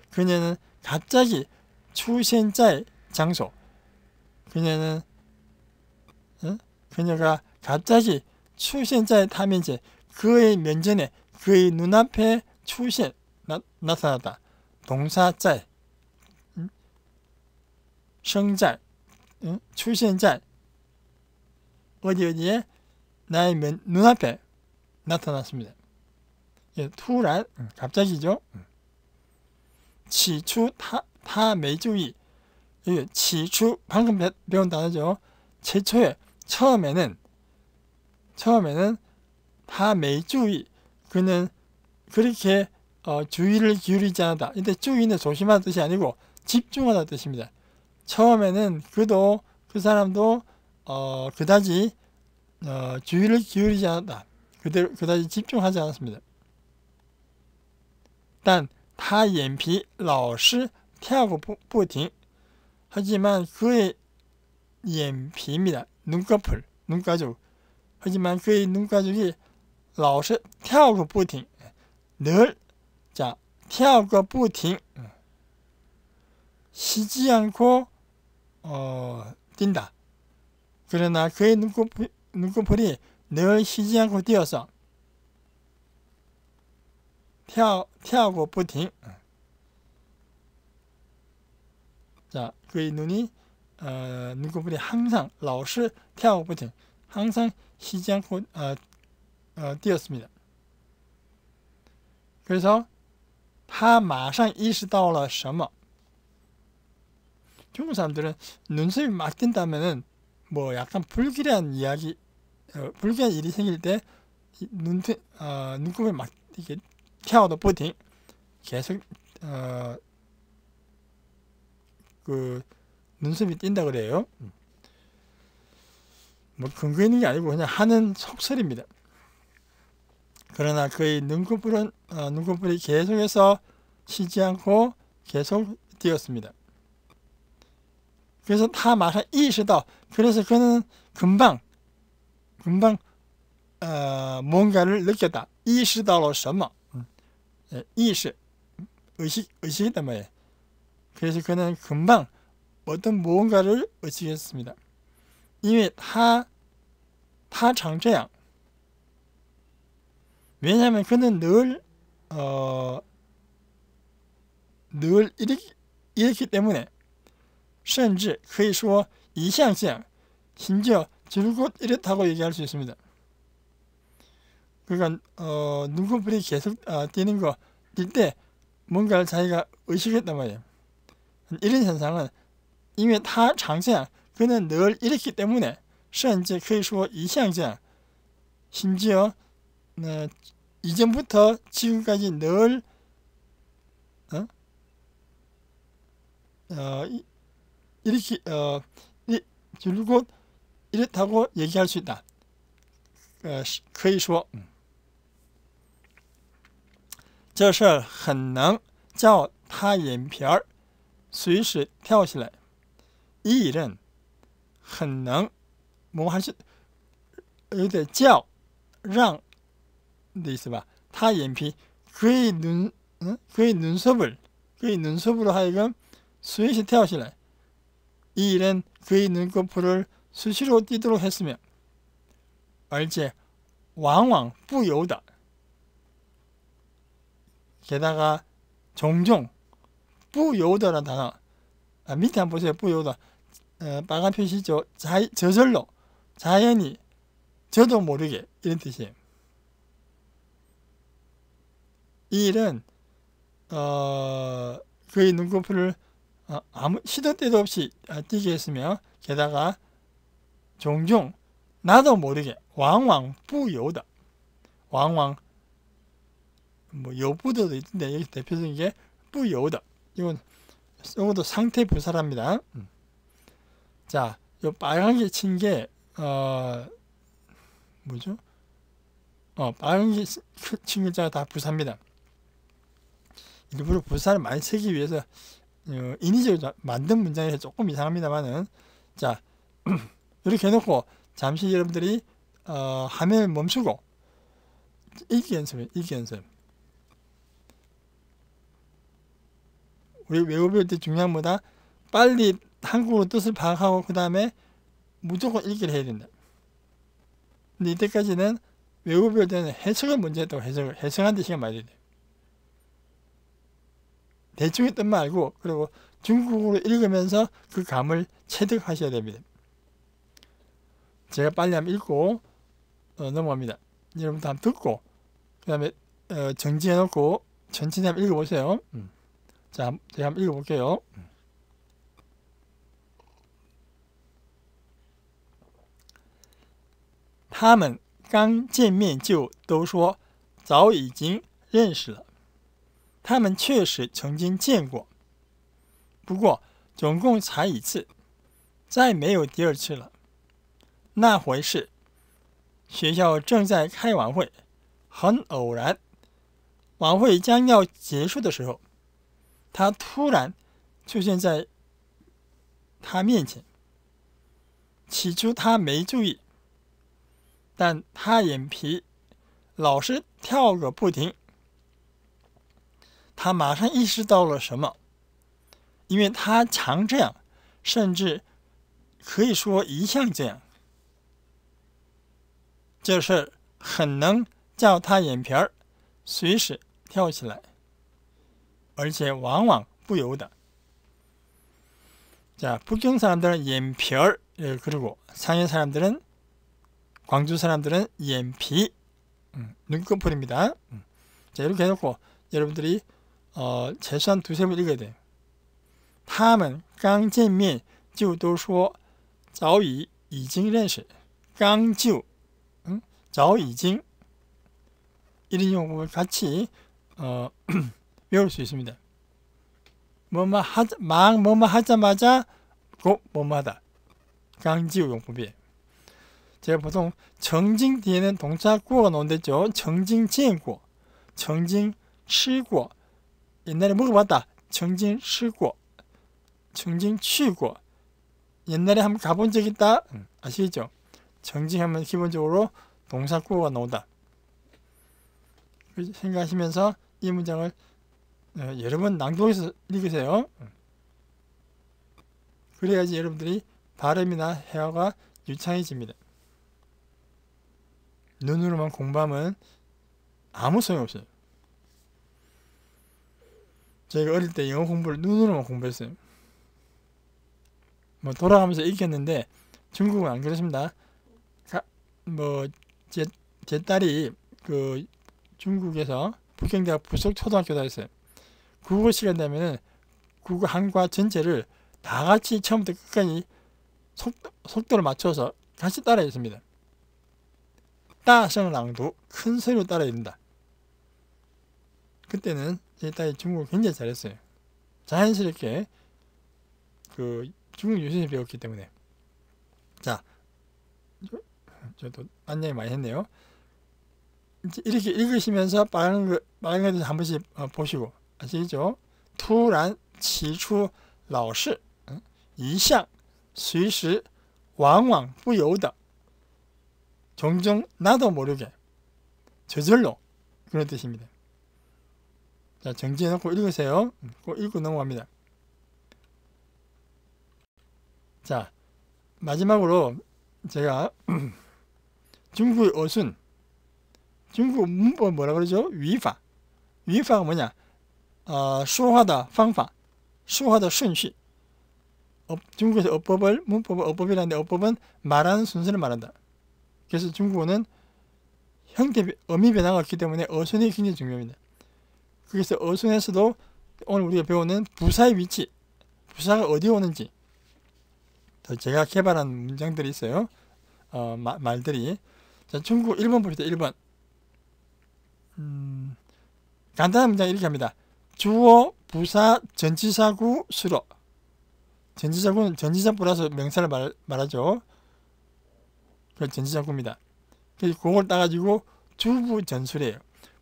그녀는 갑자기 출신자의 장소 그녀는 응? 그녀가 갑자기 출신자의 탐인지 그의 면전에 그의 눈앞에 출신 나, 나타나다. 동사짤 성짤 응? 출신짤 어디 어디에 나의 면, 눈앞에 나타났습니다. 예, 투란 갑자기죠. 지추 타, 타주의 예, 지 방금 배운 단어죠. 최초에 처음에는 처음에는 다메주의 그는 그렇게 어, 주의를 기울이지 않았다. 근데 주의는 조심하는 뜻이 아니고 집중하다 뜻입니다. 처음에는 그도 그 사람도 어, 그다지 어, 주의를 기울이지 않았다. 그대로 그다지 집중하지 않았습니다. 단, 타眼피러是 태하고 보팅 하지만 그의 眼피입니다 눈꺼풀, 눈가죽. 하지만 그의 눈가죽이 老是태고 부팅 늘, 자, 태고 부팅 어, 쉬지 않고, 어, 뛴다. 그러나 그의 눈꺼풀, 눈꺼풀이 늘 쉬지 않고 뛰어서, 跳,고 부팅 어. 자, 그의 눈이, 어, 눈꺼풀이 항상, 老是跳고 부팅 항상 시장 아, 어, 뛰었습니다. 그래서 다 마상 이시다올什么 중국 사람들은 눈썹이 막 뜬다면은 뭐 약간 불길한 이야기, 어, 불길한 일이 생길 때 눈, 어, 눈곱에 막 이렇게 튀어도 보팅 계속 어, 그 눈썹이 뛴다 그래요. 음. 뭐 근거 있는 게 아니고 그냥 하는 속설입니다. 그러나 그의 눈꺼풀은 어, 눈꺼풀이 계속해서 쉬지 않고 계속 뛰었습니다. 그래서 다 말한 이시다. 그래서 그는 금방 금방 어, 뭔가를 느꼈다. 이시다로 什么? 이시 의식 의식이단 말이요 그래서 그는 금방 어떤 무언가를 의식했습니다. 因为他他常这样。 왜냐면 그는 늘, 어, 늘 이렇게, 이렇기 때문에, 甚至可以说一向这样, 심지어 줄곧 이렇다고 얘기할 수 있습니다. 그러니까, 어, 눈꺼풀이 계속 어, 뛰는 거, 뛸때 뭔가를 자기가 의식했단 말이에요. 이런 현상은 이미 다장세 그는 늘이렇기 때문에 甚至可以说一向这 심지어 어, 이전부터 지금까지 늘 어? 어, 이렇게 어, 이, 줄곧 이렇다고 얘기할 수 있다. 어, 可以这事很能叫他眼皮儿随时跳起来이 음. 일은 很能，我们还是有点叫让的意思吧。他眼皮可以 눈， 嗯，可以 눈썹을， 可以 눈썹으로 하여금 스윗이 태워시래. 이 일은 그의 눈꺼풀을 수시로 뛰도록 했으며, 알제 왕왕 뿌여우다. 게다가 종종 뿌여우다라는 단어. 아, 밑에 한번 보세요. 뿌여우다. 어, 빨간 표시죠. 자, 저절로 자연히 저도 모르게 이런 뜻이에요. 이 일은 어, 그의 눈꺼풀을 어, 아무 시도 때도 없이 뛰게 했으며 게다가 종종 나도 모르게 왕왕 뿌여다 왕왕 뭐 여부도도 있던데 여기 대표적인 게뿌여다 이건 이것도 상태 부사랍니다. 음. 자, 요 빨간게 친 게, 어, 뭐죠? 어, 빨간게 친 글자가 다 부사입니다. 일부러 부사를 많이 쓰기 위해서 어, 인위적으로 만든 문장에 조금 이상합니다만은, 자, 이렇게 해놓고 잠시 여러분들이 어, 화면을 멈추고 읽기 연습을 읽기 연습. 우리 외우배울 때 중요한 뭐다? 빨리 한국어 뜻을 파악하고 그 다음에 무조건 읽기를 해야 된다. 근데 이때까지는 외우별 때는 해석을 문제였다고 해석을 해석하는 시간 많이 돼요. 대충의 뜻만 고 그리고 중국어로 읽으면서 그 감을 체득하셔야 됩니다. 제가 빨리 한번 읽고 어, 넘어갑니다. 여러분도 한번 듣고 그 다음에 어, 정지해놓고 천천히 한번 읽어보세요. 음. 자, 제가 한번 읽어볼게요. 他们刚见面就都说早已经认识了，他们确实曾经见过，不过总共才一次，再没有第二次了。那回事，学校正在开晚会，很偶然，晚会将要结束的时候，他突然出现在他面前。起初他没注意。但他眼皮老是跳个不停，他马上意识到了什么，因为他常这样，甚至可以说一向这样，这是很能叫他眼皮儿随时跳起来，而且往往不由得。자不경사람들은눈피를그리고상해사람들은 광주 사람들은 EMP 음, 눈꺼풀입니다. 음. 자 이렇게 해놓고 여러분들이 어, 최소한 두세 번 읽어야 돼요. 他们刚见面就都说早已已经认识刚就 응? 早已经 이런 용어를 같이 어, 외울 수 있습니다. 뭐뭐 하자, 막 뭐뭐 하자마자 곧 뭐뭐 하다. 강지우 용법이에요. 제가 보통 정징 뒤에는 동자구어가 나온죠 정징진구, 정징시구 옛날에 먹어봤다. 정징시구, 정징취구 옛날에 한번 가본 적 있다. 아시겠죠? 정징하면 기본적으로 동사구가 나온다. 생각하시면서 이 문장을 어, 여러 분 낭독해서 읽으세요. 그래야지 여러분들이 발음이나 회화가 유창해집니다. 눈으로만 공부하면 아무 소용이 없어요. 제가 어릴 때 영어 공부를 눈으로만 공부했어요. 뭐 돌아가면서 익혔는데 중국은 안 그렇습니다. 뭐제제 제 딸이 그 중국에서 북경대학 부속 초등학교 다녔어요. 국어 시간 되면 국어 한과 전체를 다 같이 처음부터 끝까지 속, 속도를 맞춰서 같이 따라 했습니다. 따셔랑도 큰 소리로 따라 읽는다. 그때는 제 딸이 중국을 굉장히 잘했어요. 자연스럽게 그 중국 유신을 배웠기 때문에 자 저도 안녕히 많이 했네요. 이렇게 읽으시면서 빠른 거, 빠른 것들 한 번씩 어, 보시고 아시죠? 突然 지추 老师一向随时往往不由的 종종 나도 모르게 저절로 그런 뜻입니다. 자, 정지해놓고 읽으세요. 꼭 읽고 넘어갑니다. 자, 마지막으로 제가 중국의 어순, 중국 문법 뭐라 그러죠? 위파. 위파가 뭐냐? 어, 아, 수화다 방파, 수화다 순시. 어, 중국에서 어법을, 문법을 어법이라는데 어법은 말하는 순서를 말한다. 그래서 중국어는 형태, 의미 변화가 없기 때문에 어순이 굉장히 중요합니다. 그래서 어순에서도 오늘 우리가 배우는 부사의 위치, 부사가 어디 오는지 또 제가 개발한 문장들이 있어요. 어, 마, 말들이 자, 중국 1번 봅시다. 1번 음, 간단한 문장 이렇게 합니다. 주어, 부사, 전치사구, 수로 전치사구는 전치사 플러서 명사를 말, 말하죠. 그 전치작구입니다. 그걸 따가지고 주부 전술이에요.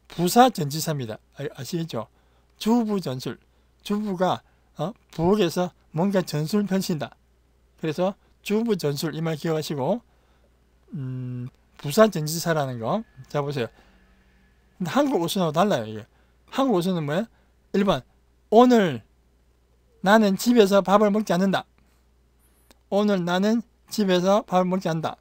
부사 전치사입니다. 아, 아시겠죠? 주부 전술. 주부가 어? 부엌에서 뭔가 전술 펼친다. 그래서 주부 전술 이 말 기억하시고 음, 부사 전치사라는 거. 자 보세요. 한국 어순하고 달라요. 이게. 한국 어순은 뭐야? 1번 오늘 나는 집에서 밥을 먹지 않는다. 오늘 나는 집에서 밥을 먹지 않는다.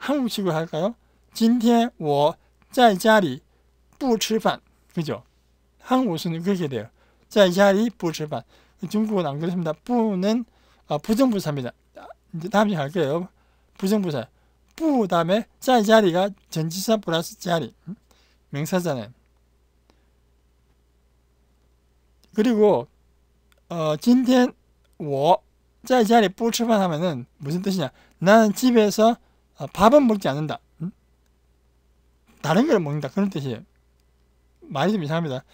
한국식으로 할까요? 今天我在家里不吃饭. 그죠? 한국어는 그렇게 돼요. 在家里不吃饭. 중국은 안 그렇습니다. 부는 아, 부정부사입니다. 이제 다음에 갈게요. 부정부사. 부 다음에 在家리가 전치사 플러스 자리. 음? 명사잖아요. 그리고 어, 今天我在家里不吃饭 하면은 무슨 뜻이냐? 나는 집에서 아, 밥은 먹지 않는다. 다른 걸 먹는다. 그런 뜻이에요. 많이 좀 이상합니다.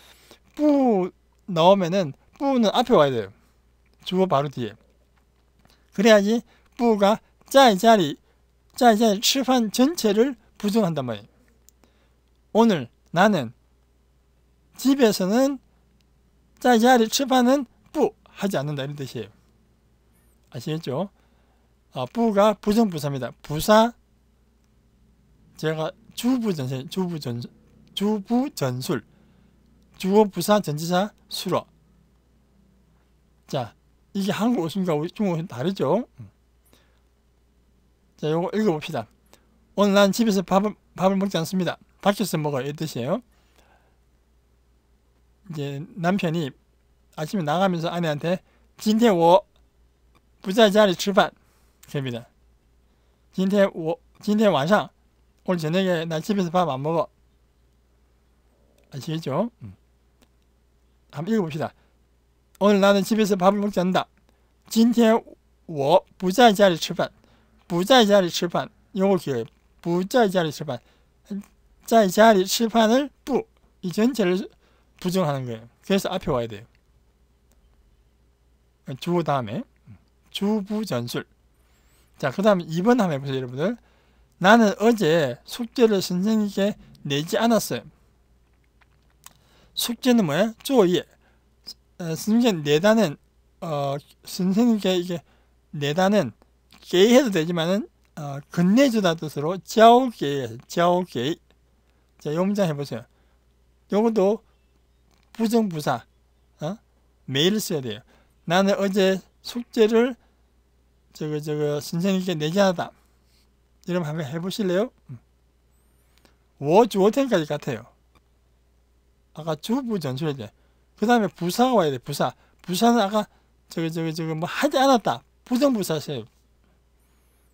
뿌 넣으면은 뿌는 앞에 와야 돼요. 주어 바로 뒤에. 그래야지 뿌가 짜이짜리 짜이짜리 출판 전체를 부정한단 말이에요. 오늘 나는 집에서는 짜이짜리 출판은 뿌 하지 않는다 이런 뜻이에요. 아시겠죠? 어, 부가 부정부사입니다. 부사 제가 주부전술 주부전 주부전술 주어 부사 전지사 수로 자 이게 한국 어순과 중국어 다르죠. 음. 자 요거 읽어봅시다. 오늘 난 집에서 밥을, 밥을 먹지 않습니다. 밖에서 먹어요. 이 뜻이에요. 이제 남편이 아침에 나가면서 아내한테 진태워 부자 자리 출발 可的今天我今天晚上我저녁에나 집에서 밥 먹어. 아시죠 음. 한번 읽어봅시다. 오늘 나는 집에서 밥을 먹지 않는다. 今天我不在家里吃饭.不在家里吃饭. 요거 기不在家里吃饭. 在家里吃饭을 不.이 전체를 부정하는 거예요. 그래서 앞에 와야 돼요. 주어 다음에 음. 주부전술. 자, 그 다음에 2번 한번 해보세요, 여러분들. 나는 어제 숙제를 선생님께 내지 않았어요. 숙제는 뭐야? 쪼예. 어, 선생님 내다는, 어, 선생님께 이게 내다는 게이해도 되지만은, 어, 건네주다 뜻으로 자오게이, 자오게이. 자, 요 문장 해보세요. 요것도 부정부사, 어? 매일 써야 돼요. 나는 어제 숙제를 저거 저거 선생님께 내기하다 이런 한번 해보실래요? 음. 워주어텐까지 같아요. 아까 주부 전술이제 그 다음에 부사가 와야 돼 부사 부사는 아까 저거 저거 저거 뭐 하지 않았다 부정부사세요.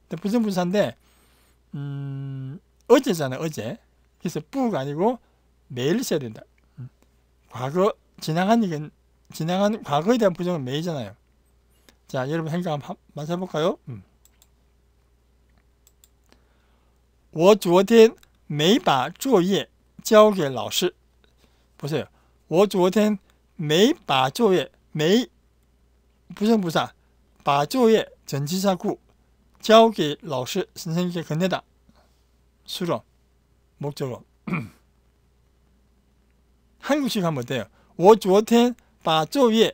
부정부사인데 음, 어제잖아 어제 그래서 뿌가 아니고 매일 써야 된다. 음. 과거 지나간 이건 지나간 과거에 대한 부정은 매이잖아요. 자, 여러분 행각 한번 해볼까요? 음. 昨天没把作业交给老师 보세요. 我昨天没把作业没 부정부사 把作业 전치사구 交给老师 선생님께 건네다. 수론 목적어 한국식 하면 돼요. 我昨天把作业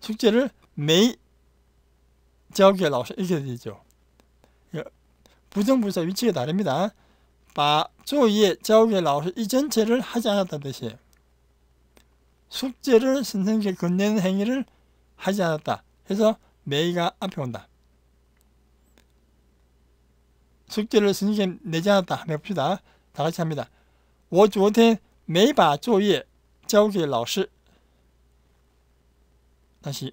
숙제를 没交给老师 X이죠. 부정불사 위치에 다릅니다. 바 조이에 자욱의 나오서 이 전체를 하지 않았다듯이 숙제를 선생님께 건네는 행위를 하지 않았다. 해서 메이가 앞에 온다. 숙제를 선생님께 내지 않았다. 한번 해봅시다. 다 같이 합니다. 我昨天没把作业交给老师。다시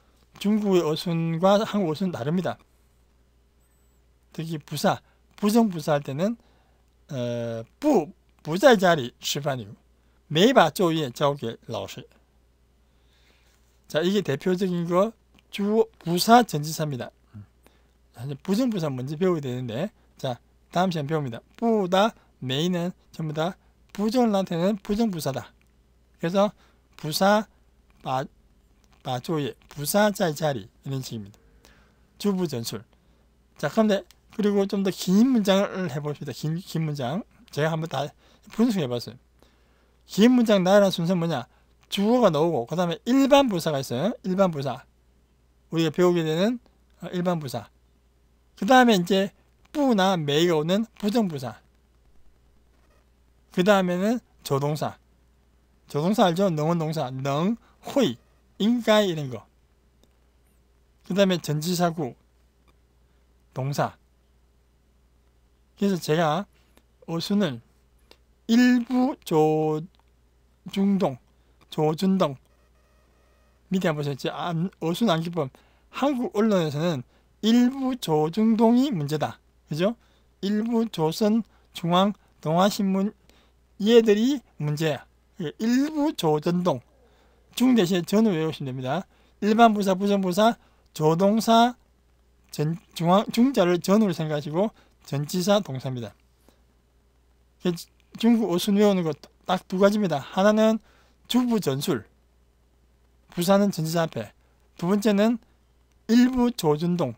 중국의 어순과 한국 어순은 다릅니다. 특히 부사, 부성 부사 할 때는 어, 부, 부자 자리 吃饭이요. 매바 조위에 저게 러시. 자, 이게 대표적인 거주 부사 전치사입니다. 부정 부사 먼저 배워야 되는데 자, 다음 시간 배웁니다. 부다 메이는 전부 다 부정을 나는 부정 부사다. 그래서 부사 바, 마조의 부사자의 자리 이런 식입니다. 주부 전술. 자 그런데 그리고 좀 더 긴 문장을 해봅시다. 긴, 긴 문장. 제가 한번 다 분석해봤어요. 긴 문장 나열한 순서 뭐냐? 주어가 나오고 그 다음에 일반 부사가 있어요. 일반 부사. 우리가 배우게 되는 어, 일반 부사. 그 다음에 이제 뿌나 메이가 오는 부정부사. 그 다음에는 조동사. 조동사 알죠? 능은 동사. 능, 호이. 인가 이런 거. 그 다음에 전지사구, 동사. 그래서 제가 어순을 일부 조중동, 조준동 밑에 한번 보셨지? 아, 음, 어순 암기법 한국 언론에서는 일부 조중동이 문제다. 그죠? 일부 조선 중앙 동아신문 얘들이 문제야. 그 일부 조전동 중 대신에 전을 외우시면 됩니다. 일반 부사, 부정부사, 조동사, 전, 중앙, 중자를 전으로 생각하시고 전치사, 동사입니다. 중국 어순 외우는 것 딱 두 가지입니다. 하나는 주부 전술, 부사는 전치사 앞에, 두 번째는 일부 조전동,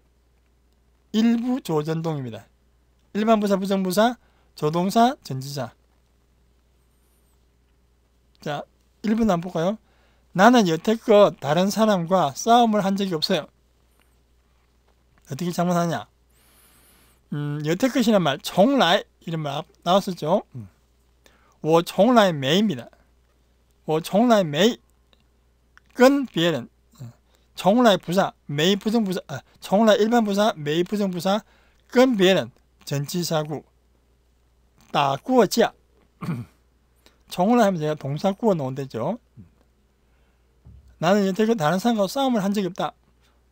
일부 조전동입니다. 일반 부사, 부정부사, 조동사, 전치사. 자, 1분 안 볼까요? 나는 여태껏 다른 사람과 싸움을 한 적이 없어요. 어떻게 잘못하냐? 음, 여태껏이란 말, 종라이 이런 말 나왔었죠. 음. 我 종라이 매입니다. 我 종라이 매이 끈비에 종라이 어, 부사, 매이 부정 부사, 아, 종라이 일반 부사, 매이 부정 부사 끈비에 전치사구 따꾸어지 종라이 하면 제가 동사 꾸어 놓은 데죠. 나는 여태껏 다른 사람과 싸움을 한 적이 없다.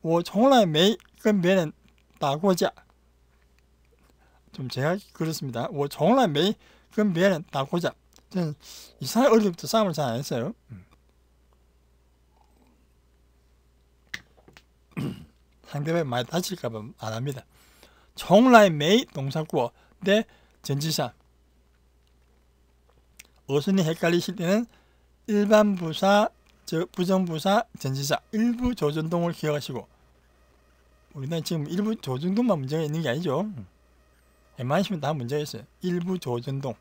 我从来没跟别人打过架.좀 제가 그렇습니다. 我从来没跟别人打过架. 저는 이스라 어릴 때부터 싸움을 잘 안 했어요. 음. 상대방이 많이 다칠까봐 안 합니다. 从来没 동사구어 내 전지사 어순이 헷갈리실 때는 일반 부사 즉 부정부사, 전치사 일부 조전동을 기억하시고 우리나 지금 일부 조전동만 문제가 있는 게 아니죠. 웬만하시면 다 문제가 있어요. 일부 조전동.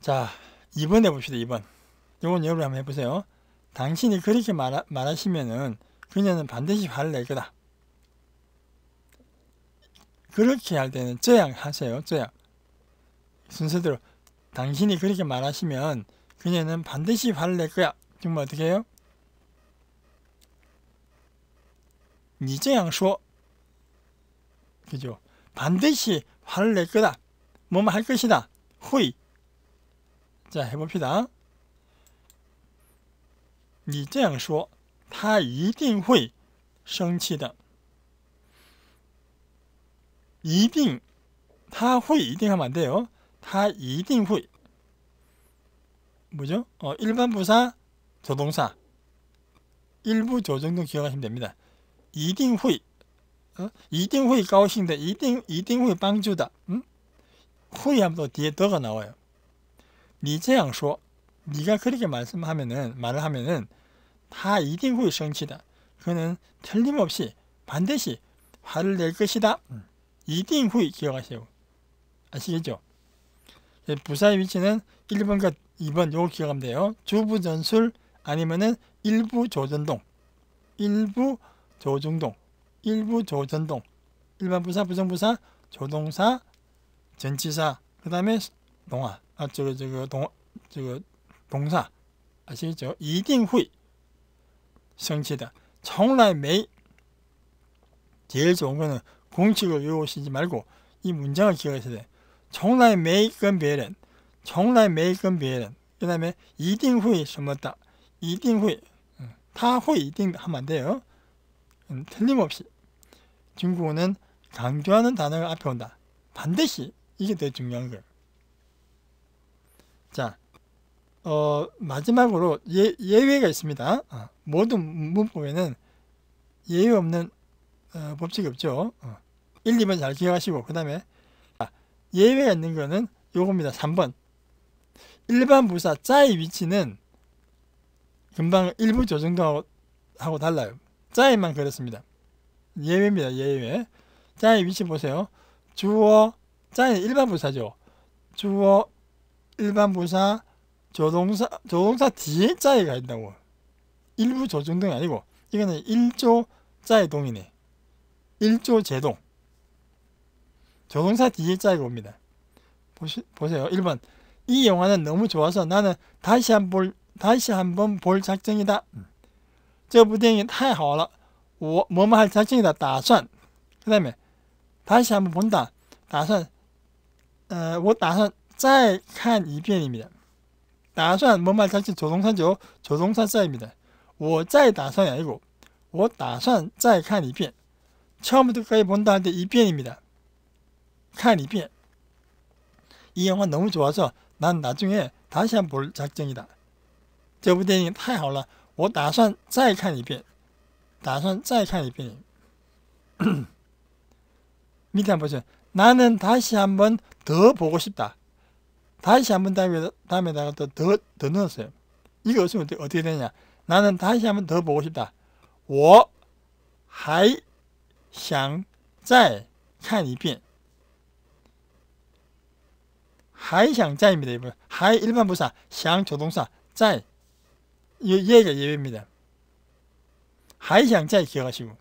자, 2번 해봅시다. 2번. 요건 여러분 한번 해보세요. 당신이 그렇게 말하, 말하시면은 그녀는 반드시 화를 낼 거다. 그렇게 할 때는 저양하세요. 저양. 순서대로 당신이 그렇게 말하시면 그녀는 반드시 화를 낼 거야. 그럼 어떻게 해요? 你这样说 그죠? 반드시 화를 낼 거다. 뭐 뭐 할 것이다. 호이. 자, 해봅시다. 你这样说,他一定会生气的. 一定,他会一定하면 안 돼요. 他一定会 뭐죠? 어, 일반 부사, 조동사 일부 조정도 기억하시면 됩니다. 이딩후이 어? 이딩후이 가오싱데 이딩 이딩후이 빵주다. 응? 음? 후이 하면 뒤에 더가 나와요. 니这样说 네가 그렇게 말씀하면은 말을 하면은 다 이딩후이 성취다. 그는 틀림없이 반드시 화를 낼 것이다. 응. 음. 이딩후이 기억하세요. 아시겠죠? 예, 부사의 위치는 1번과 2번 요거 기억하면 돼요. 주부 전술 아니면은 일부 조전동, 일부 조중동, 일부 조전동, 일반 부사, 부정부사, 조동사, 전치사, 그 다음에 동화, 아, 저거, 저거, 동, 저거, 동사. 아시겠죠? 이딩 후이. 성취다. 청라의 제일 좋은 거는 공식을 외우시지 말고 이 문장을 기억하셔야 돼. 从来没跟别人从来没跟别人그 다음에 一定会什么的一定会 타회 一定 하면 안 돼요 음, 틀림없이 중국어는 강조하는 단어가 앞에 온다 반드시 이게 더 중요한 거예자 어, 마지막으로 예, 예외가 있습니다 어, 모든 문법에는 예외 없는 어, 법칙이 없죠 1, 어, 2번 잘 기억하시고 그 다음에 예외가 있는 거는 요겁니다. 3번. 일반 부사 짜의 위치는 금방 일부 조정도하고 달라요. 짜에만 그렇습니다. 예외입니다. 예외. 짜의 위치 보세요. 주어 짜는 일반 부사죠. 주어 일반 부사 조동사 조동사 뒤에 짜에가 있다고. 일부 조정동이 아니고 이거는 일조 짜의 동이네. 일조 제동. 조공사 뒤일자가 옵니다. 보시, 보세요. 1번 이 영화는 너무 좋아서 나는 다시 한 볼, 다시 한번 볼 작정이다. 这部电影太好了，我我们할 음. 작정이다. 打算.그 다음에 다시 한번 본다. 打算, 어, 我打算再看一遍입니다. 打算, 뭐말 작정 조동사죠. 조동사 짜입니다. 我再打算이 아니고 我打算再看一遍. 처음부터까지 본다 할때 一遍입니다. 看一遍이 영화 너무 좋아서 난 나중에 다시 한번 볼 작정이다. 这部电影太好了，我打算再看一遍，打算再看一遍。 밑에 한번 보세요. 나는 다시 한 번 더 보고 싶다. 다시 한번 다음에, 다음에다가 또 더, 더 넣었어요. 이거 없으면 어떻게 되냐. 나는 다시 한 번 더 보고 싶다. 我还想再看一遍。 하이 향자입니다. 이분 하이 일반 부사, 향 조동사, 짜이 얘가 예외입니다. 하이 향자이 기억하시고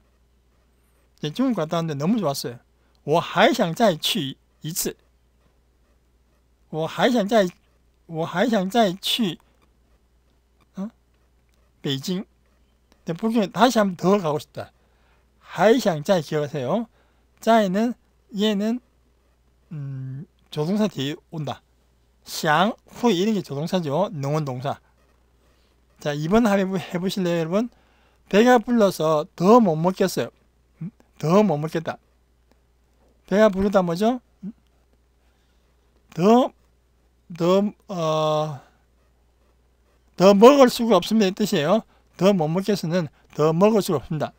중국 갔다 왔는데 너무 좋았어요. 我还想再去一次.我还想再我还想再去 어? 베이징. 근데 북경에 다시 한번 더 가고 싶다. 하이샹 짜이 기억하세요. 짜이는 얘는 음, 조동사 뒤에 온다. 샹, 후이 런게 조동사죠. 능원 동사. 자, 이번 합의 해보실래요, 여러분? 배가 불러서 더 못 먹겠어요. 음? 더못 먹겠다. 배가 부르다 뭐죠? 음? 더, 더, 어, 더 먹을 수가 없습니다. 이 뜻이에요. 더 못 먹겠어는 더 먹을 수가 없습니다.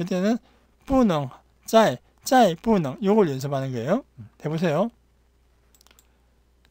이때는 뿌능, 짜이, 짜이, 뿌능 요걸 연습하는 거예요. 음, 해보세요.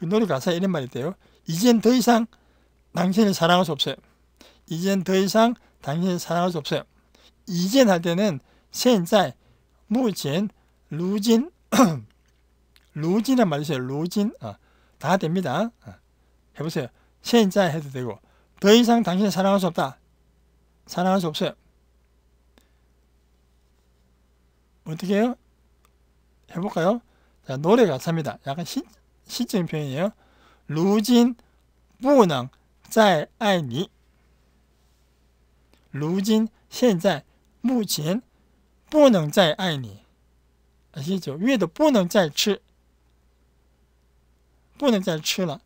그 노래 가사에 이런 말이 돼요. 이젠 더 이상 당신을 사랑할 수 없어요. 이젠 더 이상 당신을 사랑할 수 없어요. 이젠 할 때는 现在, 무진, 루진, 루진란 말이세요. 루진. 아, 다 됩니다. 어, 해보세요. 现在 해도 되고 더 이상 당신을 사랑할 수 없다. 사랑할 수 없어요. 어떻게 해요? 해볼까요? 자, 노래 가사입니다. 약간 신, 习近平也，如今不能再爱你。如今现在目前不能再爱你，而且酒月的不能再吃。不能再吃了，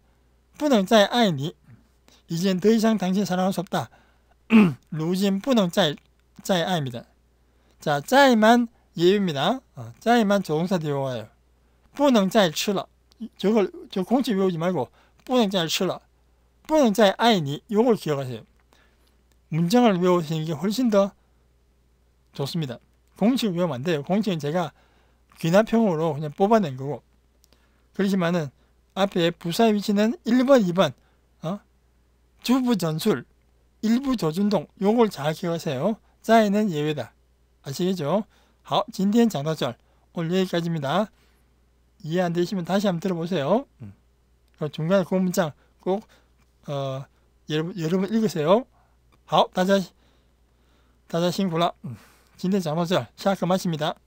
不能再爱你。已经德意商谈起材料说的，如今不能再再爱你的，再再慢也有的啊，再慢总是得有啊，不能再吃了。 저걸 저 공치 외우지 말고 不能再吃了.不能再 아이니 요걸 기억하세요. 문장을 외우시는 게 훨씬 더 좋습니다. 공치 외우면 안 돼요. 공치은 제가 귀납형으로 그냥 뽑아낸 거고 그렇지만은 앞에 부사의 위치는 1번, 2번 어? 주부 전술, 일부 조준동 요걸 잘 기억하세요. 짜이는 예외다. 아시겠죠? 好，今天讲到这儿，오늘 여기까지입니다. 이해 안 되시면 다시 한번 들어보세요. 음. 중간에 그 문장 꼭 어, 여러분, 여러분 읽으세요. 好，大家大家辛苦了。今天讲到这，下课，马西米达。 어,